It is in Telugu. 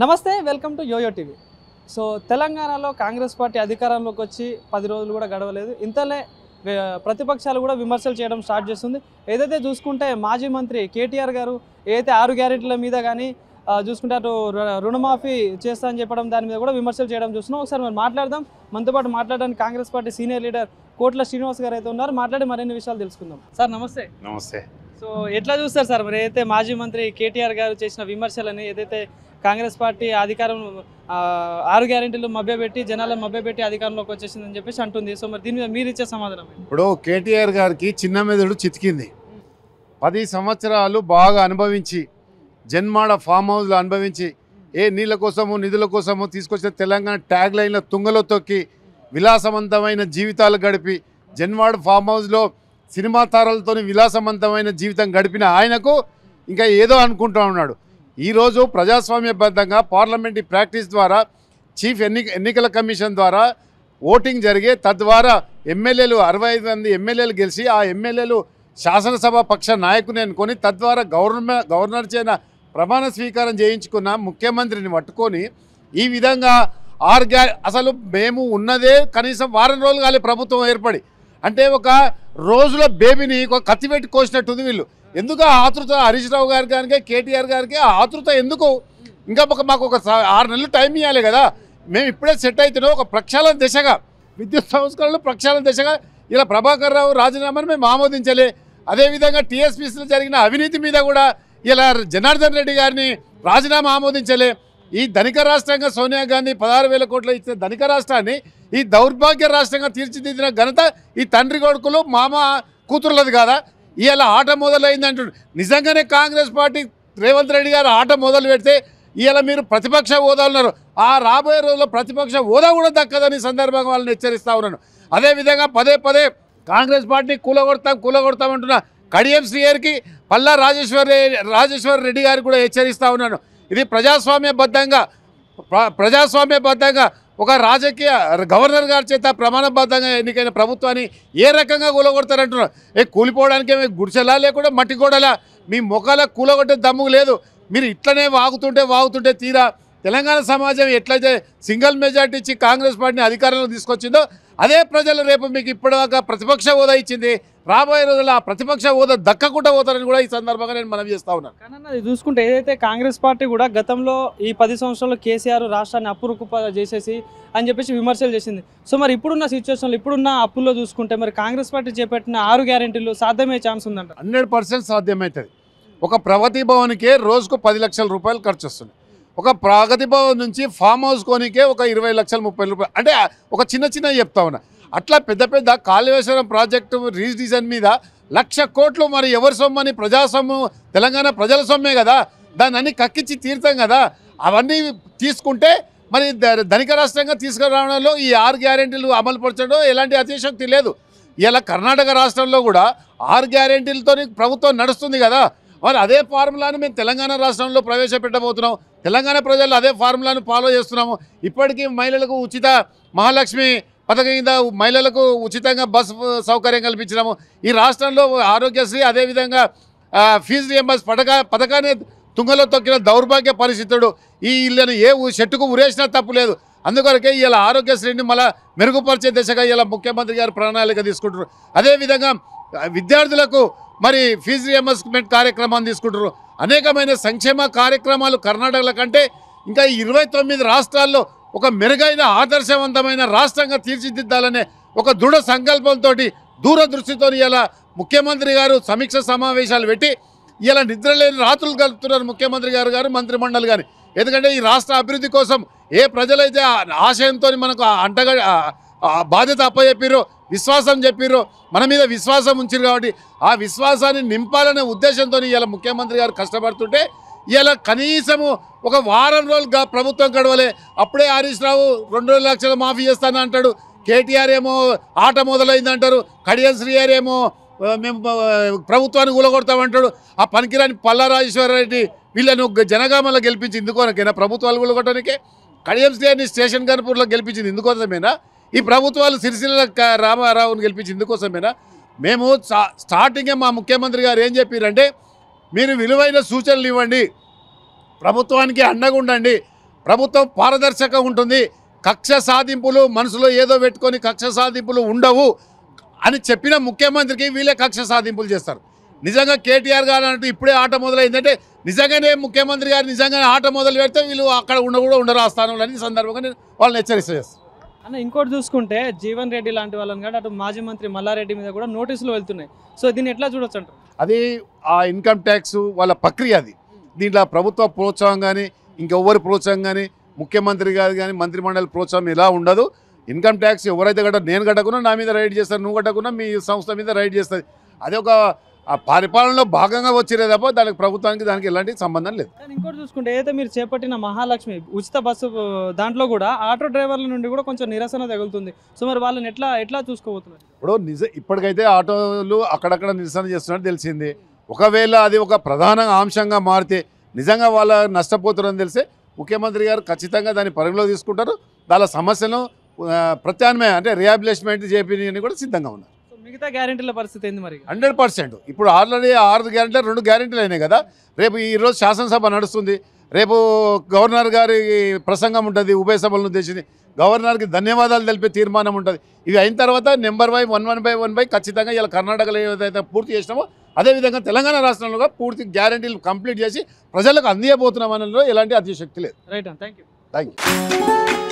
నమస్తే welcome to YoYo TV so తెలంగాణలో కాంగ్రెస్ పార్టీ అధికారంలోకి వచ్చి పది రోజులు కూడా గడవలేదు ఇంతలే ప్రతిపక్షాలు కూడా విమర్శలు చేయడం స్టార్ట్ చేస్తుంది ఏదైతే చూసుకుంటే మాజీ మంత్రి కేటీఆర్ గారు ఏదైతే ఆరు గ్యారెంటీల మీద కానీ చూసుకుంటే అటు రుణమాఫీ చేస్తా అని చెప్పడం దాని మీద కూడా విమర్శలు చేయడం చూస్తున్నాం ఒకసారి మరి మాట్లాడదాం మనతో పాటు మాట్లాడడానికి కాంగ్రెస్ పార్టీ సీనియర్ లీడర్ కోట్ల శ్రీనివాస్ గారు అయితే ఉన్నారు మాట్లాడి మరిన్ని విషయాలు తెలుసుకుందాం సార్ నమస్తే నమస్తే సో ఎట్లా చూస్తారు సార్ మరి అయితే మాజీ మంత్రి కేటీఆర్ గారు చేసిన విమర్శలని ఏదైతే కాంగ్రెస్ పార్టీ అధికారం ఆరు గ్యారెంటీలు మభ్యపెట్టి జనాలను మభ్యపెట్టి అధికారంలోకి వచ్చేసిందని చెప్పేసి అంటుంది సో మరి దీని మీద మీరు ఇచ్చే సమాధానం ఇప్పుడు కేటీఆర్ గారికి చిన్న మెదడు చితికింది పది సంవత్సరాలు బాగా అనుభవించి జన్మాడ ఫామ్ హౌస్లో అనుభవించి ఏ నీళ్ళ కోసము నిధుల కోసము తీసుకొచ్చిన తెలంగాణ ట్యాగ్ లైన్లో తుంగలో తొక్కి విలాసవంతమైన జీవితాలు గడిపి జన్మాడ ఫామ్ హౌస్లో సినిమా తారలతో విలాసవంతమైన జీవితం గడిపిన ఆయనకు ఇంకా ఏదో అనుకుంటూ ఉన్నాడు ఈరోజు ప్రజాస్వామ్యబద్ధంగా పార్లమెంటరీ ప్రాక్టీస్ ద్వారా చీఫ్ ఎన్ని ఎన్నికల కమిషన్ ద్వారా ఓటింగ్ జరిగే తద్వారా ఎమ్మెల్యేలు అరవై మంది ఎమ్మెల్యేలు గెలిచి ఆ ఎమ్మెల్యేలు శాసనసభ పక్ష నాయకుని అనుకొని తద్వారా గవర్నమెంట్ గవర్నర్ చేన ప్రమాణ స్వీకారం చేయించుకున్న ముఖ్యమంత్రిని పట్టుకొని ఈ విధంగా ఆర్గా అసలు మేము ఉన్నదే కనీసం వారం రోజులు కాలే ప్రభుత్వం ఏర్పడి అంటే ఒక రోజులో బేబీని కత్తి పెట్టి కోసినట్టుంది వీళ్ళు ఎందుకు ఆతృత హరీష్ రావు గారి కానీ కేటీఆర్ గారికి ఆతృత ఎందుకు ఇంకా ఒక మాకు ఒక ఆరు నెలలు టైం ఇవ్వాలి కదా మేము ఇప్పుడే సెట్ అవుతున్నాం ఒక ప్రక్షాళన దిశగా విద్యుత్ సంస్కరణలు ప్రక్షాళన దిశగా ఇలా ప్రభాకర్ రావు రాజీనామాను మేము ఆమోదించలే అదేవిధంగా టీఎస్పీసీలో జరిగిన అవినీతి మీద కూడా ఇలా జనార్దన్ రెడ్డి గారిని రాజీనామా ఆమోదించలే ఈ ధనిక రాష్ట్రంగా సోనియా గాంధీ పదహారు వేల కోట్లు ఇచ్చిన ధనిక రాష్ట్రాన్ని ఈ దౌర్భాగ్య రాష్ట్రంగా తీర్చిదిద్దిన ఘనత ఈ తండ్రి కొడుకులు మామ కూతురులది కాదా ఇవాళ ఆట మొదలైంది అంటుడు నిజంగానే కాంగ్రెస్ పార్టీ రేవంత్ రెడ్డి గారు ఆట మొదలు పెడితే ఇవాళ మీరు ప్రతిపక్ష హోదా ఉన్నారు ఆ రాబోయే రోజుల్లో ప్రతిపక్ష హోదా కూడా దక్కదని సందర్భంగా వాళ్ళని హెచ్చరిస్తూ ఉన్నాను అదేవిధంగా పదే పదే కాంగ్రెస్ పార్టీ కూలగొడతాం కూలగొడతాం అంటున్న కడియం శ్రీయర్కి పల్లా రాజేశ్వర రాజేశ్వర్ రెడ్డి గారికి కూడా హెచ్చరిస్తూ ఉన్నాను ఇది ప్రజాస్వామ్యబద్ధంగా ప్రజాస్వామ్యబద్ధంగా ఒక రాజకీయ గవర్నర్ గారి చేత ప్రమాణబద్ధంగా ఎన్నికైన ప్రభుత్వాన్ని ఏ రకంగా కూలగొడతారంటున్నారు ఏ కూలిపోవడానికి ఏమి గుడిసెలా లేకుండా మట్టి గోడలా మీ ముఖాల కూలగొట్టే దమ్ము లేదు మీరు ఇట్లనే వాగుతుంటే వాగుతుంటే తీరా తెలంగాణ సమాజం ఎట్లయితే సింగిల్ మెజార్టీ ఇచ్చి కాంగ్రెస్ పార్టీని అధికారంలో తీసుకొచ్చిందో అదే ప్రజలు రేపు మీకు ఇప్పటిదాకా ప్రతిపక్ష హోదా ఇచ్చింది రాబోయే రోజుల్లో ఆ ప్రతిపక్ష హోదా దక్కకుండా పోతారని కూడా ఈ సందర్భంగా నేను మనవి చేస్తా ఉన్నాను కానీ చూసుకుంటే ఏదైతే కాంగ్రెస్ పార్టీ కూడా గతంలో ఈ పది సంవత్సరాల్లో కేసీఆర్ రాష్ట్రాన్ని అప్పురుకుప్ప చేసేసి అని చెప్పేసి విమర్శలు చేసింది సో మరి ఇప్పుడున్న సిచ్యువేషన్లో ఇప్పుడున్న అప్పుల్లో చూసుకుంటే మరి కాంగ్రెస్ పార్టీ చేపట్టిన ఆరు గ్యారెంటీలు సాధ్యమయ్యే ఛాన్స్ ఉందంట హండ్రెడ్ పర్సెంట్ సాధ్యమవుతుంది ఒక ప్రగతి భవన్కే రోజుకు పది లక్షల రూపాయలు ఖర్చు వస్తుంది ఒక ప్రగతి భవన్ నుంచి ఫామ్ హౌస్ కొనికే ఒక ఇరవై లక్షల ముప్పై రూపాయలు అంటే ఒక చిన్న చిన్న చెప్తా ఉన్నా అట్లా పెద్ద పెద్ద కాళేశ్వరం ప్రాజెక్టు రీడిజైన్ మీద లక్ష కోట్లు మరి ఎవరి సొమ్మని ప్రజాసొమ్ము తెలంగాణ ప్రజల సొమ్మే కదా దాన్ని అన్ని కక్కించి తీరుతాం కదా అవన్నీ తీసుకుంటే మరి ధనిక రాష్ట్రంగా తీసుకురావడంలో ఈ ఆరు గ్యారెంటీలు పరచడం ఎలాంటి అతిశక్తి లేదు ఇలా కర్ణాటక రాష్ట్రంలో కూడా ఆరు గ్యారెంటీలతో ప్రభుత్వం నడుస్తుంది కదా మరి అదే ఫార్ములాను మేము తెలంగాణ రాష్ట్రంలో ప్రవేశపెట్టబోతున్నాం తెలంగాణ ప్రజలు అదే ఫార్ములాను ఫాలో చేస్తున్నాము ఇప్పటికీ మహిళలకు ఉచిత మహాలక్ష్మి పథకం కింద మహిళలకు ఉచితంగా బస్సు సౌకర్యం కల్పించినాము ఈ రాష్ట్రంలో ఆరోగ్యశ్రీ అదేవిధంగా ఫీజు రియంబర్స్ పథక పథకాన్ని తుంగలో తొక్కిన దౌర్భాగ్య పరిస్థితుడు ఈ ఇళ్ళను ఏ చెట్టుకు ఉరేసినా తప్పు లేదు అందుకొరకే ఇలా ఆరోగ్యశ్రీని మళ్ళీ మెరుగుపరిచే దిశగా ఇలా ముఖ్యమంత్రి గారు ప్రణాళిక తీసుకుంటున్నారు అదేవిధంగా విద్యార్థులకు మరి ఫీజు రియంబర్స్మెంట్ కార్యక్రమాన్ని తీసుకుంటారు అనేకమైన సంక్షేమ కార్యక్రమాలు కర్ణాటకల కంటే ఇంకా ఇరవై తొమ్మిది రాష్ట్రాల్లో ఒక మెరుగైన ఆదర్శవంతమైన రాష్ట్రంగా తీర్చిదిద్దాలనే ఒక దృఢ సంకల్పంతో దూరదృష్టితో ఇలా ముఖ్యమంత్రి గారు సమీక్ష సమావేశాలు పెట్టి ఇలా నిద్రలేని రాత్రులు కలుపుతున్నారు ముఖ్యమంత్రి గారు గారు మంత్రిమండలి గారు ఎందుకంటే ఈ రాష్ట్ర అభివృద్ధి కోసం ఏ ప్రజలైతే ఆశయంతో మనకు అంటగా బాధ్యత అప్పచెప్పారు విశ్వాసం చెప్పిర్రు మన మీద విశ్వాసం ఉంచారు కాబట్టి ఆ విశ్వాసాన్ని నింపాలనే ఉద్దేశంతో ఇలా ముఖ్యమంత్రి గారు కష్టపడుతుంటే ఇలా కనీసము ఒక వారం రోజులుగా ప్రభుత్వం గడవలే అప్పుడే హరీష్ రావు రెండు లక్షలు మాఫీ చేస్తాను అంటాడు కేటీఆర్ ఏమో ఆట మొదలైందంటారు కడియం శ్రీఆర్ ఏమో మేము ప్రభుత్వాన్ని కూలగొడతామంటాడు ఆ పనికిరాని పల్లా రాజేశ్వరరెడ్డి వీళ్ళను జనగామలో గెలిపించింది ఎందుకోనకైనా ప్రభుత్వాలు కూలగొట్టడానికి కడియం శ్రీఆర్ని స్టేషన్ కనుపూర్లో గెలిపించింది ఎందుకోసమేనా ఈ ప్రభుత్వాలు సిరిసిల్ల రామారావును గెలిపించి ఇందుకోసమేనా మేము స్టార్టింగే మా ముఖ్యమంత్రి గారు ఏం చెప్పారంటే మీరు విలువైన సూచనలు ఇవ్వండి ప్రభుత్వానికి అండగా ఉండండి ప్రభుత్వం పారదర్శకంగా ఉంటుంది కక్ష సాధింపులు మనసులో ఏదో పెట్టుకొని కక్ష సాధింపులు ఉండవు అని చెప్పిన ముఖ్యమంత్రికి వీళ్ళే కక్ష సాధింపులు చేస్తారు నిజంగా కేటీఆర్ గారు అంటే ఇప్పుడే ఆట మొదలైందంటే నిజంగానే ముఖ్యమంత్రి గారు నిజంగానే ఆట మొదలు పెడితే వీళ్ళు అక్కడ ఉండ కూడా ఉండరు ఆ స్థానంలో అని సందర్భంగా నేను వాళ్ళని హెచ్చరిస్తా చేస్తాను అన్న ఇంకోటి చూసుకుంటే జీవన్ రెడ్డి లాంటి వాళ్ళని కూడా అటు మాజీ మంత్రి మల్లారెడ్డి మీద కూడా నోటీసులు వెళ్తున్నాయి సో దీన్ని ఎట్లా చూడొచ్చు అంటారు అది ఆ ఇన్కమ్ ట్యాక్స్ వాళ్ళ ప్రక్రియ అది దీంట్లో ప్రభుత్వ ప్రోత్సాహం కానీ ఇంకెవ్వరి ప్రోత్సాహం కానీ ముఖ్యమంత్రి గారు కానీ మంత్రిమండలి ప్రోత్సాహం ఇలా ఉండదు ఇన్కమ్ ట్యాక్స్ ఎవరైతే కట్ట నేను కట్టకున్నా నా మీద రైడ్ చేస్తారు నువ్వు కట్టకున్నా మీ సంస్థ మీద రైడ్ చేస్తుంది అదే ఒక ఆ పరిపాలనలో భాగంగా వచ్చిరే తప్ప దానికి ప్రభుత్వానికి దానికి ఎలాంటి సంబంధం లేదు ఇంకోటి చూసుకుంటే ఏదైతే మీరు చేపట్టిన మహాలక్ష్మి ఉచిత బస్సు దాంట్లో కూడా ఆటో డ్రైవర్ల నుండి కూడా కొంచెం నిరసన తగులుతుంది సో మరి వాళ్ళని ఎట్లా ఎట్లా చూసుకోబోతున్నారు ఇప్పుడు నిజ ఇప్పటికైతే ఆటోలు అక్కడక్కడ నిరసన చేస్తున్నట్టు తెలిసింది ఒకవేళ అది ఒక ప్రధాన అంశంగా మారితే నిజంగా వాళ్ళ నష్టపోతున్నారని తెలిసి ముఖ్యమంత్రి గారు ఖచ్చితంగా దాన్ని పరిగణలో తీసుకుంటారు దాని సమస్యను ప్రత్యామ్నాయం అంటే రిహాబిలిటేషన్ చేపించడానికి కూడా సిద్ధంగా ఉన్నారు మిగతా గ్యారెంటీల పరిస్థితి ఏంది మరి హండ్రెడ్ పర్సెంట్ ఇప్పుడు ఆల్రెడీ ఆరు గ్యారెంటీలు రెండు గ్యారెంటీలు అయినాయి కదా రేపు ఈరోజు శాసనసభ నడుస్తుంది రేపు గవర్నర్ గారి ప్రసంగం ఉంటుంది ఉభయ సభలను ఉద్దేశించి గవర్నర్కి ధన్యవాదాలు తెలిపే తీర్మానం ఉంటుంది ఇవి అయిన తర్వాత number by one one by one by ఖచ్చితంగా ఇలా కర్ణాటకలో ఏదైతే పూర్తి చేసినామో అదేవిధంగా తెలంగాణ రాష్ట్రంలో కూడా పూర్తి గ్యారంటీలు కంప్లీట్ చేసి ప్రజలకు అందియబోతున్నాం ఎలాంటి అతిశక్తి లేదు right thank you thank you